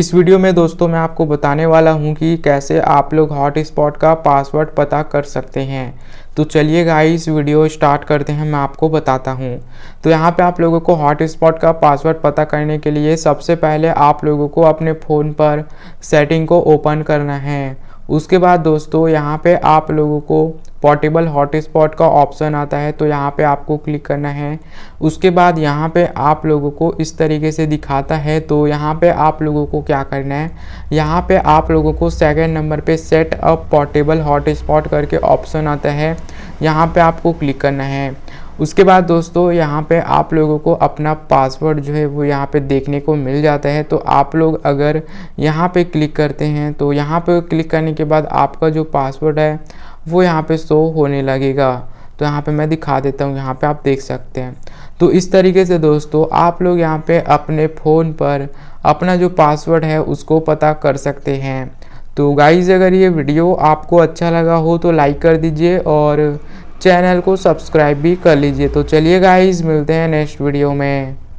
इस वीडियो में दोस्तों मैं आपको बताने वाला हूं कि कैसे आप लोग हॉटस्पॉट का पासवर्ड पता कर सकते हैं तो चलिए गाइस वीडियो स्टार्ट करते हैं मैं आपको बताता हूं तो यहां पे आप लोगों को हॉटस्पॉट का पासवर्ड पता करने के लिए सबसे पहले आप लोगों को अपने फ़ोन पर सेटिंग को ओपन करना है उसके बाद दोस्तों यहाँ पर आप लोगों को पोर्टेबल हॉटस्पॉट का ऑप्शन आता है तो यहाँ पे आपको क्लिक करना है उसके बाद यहाँ पे आप लोगों को इस तरीके से दिखाता है तो यहाँ पे आप लोगों को क्या करना है यहाँ पे आप लोगों को सेकंड नंबर पे सेट अप पोर्टेबल हॉटस्पॉट करके ऑप्शन आता है यहाँ पे आपको क्लिक करना है उसके बाद दोस्तों यहाँ पे आप लोगों को अपना पासवर्ड जो है वो यहाँ पे देखने को मिल जाता है तो आप लोग अगर यहाँ पे क्लिक करते हैं तो यहाँ पे क्लिक करने के बाद आपका जो पासवर्ड है वो यहाँ पे शो होने लगेगा तो यहाँ पे मैं दिखा देता हूँ यहाँ पे आप देख सकते हैं तो इस तरीके से दोस्तों आप लोग यहाँ पे अपने फ़ोन पर अपना जो पासवर्ड है उसको पता कर सकते हैं तो गाइज़ अगर ये वीडियो आपको अच्छा लगा हो तो लाइक कर दीजिए और चैनल को सब्सक्राइब भी कर लीजिए तो चलिए गाइज़ मिलते हैं नेक्स्ट वीडियो में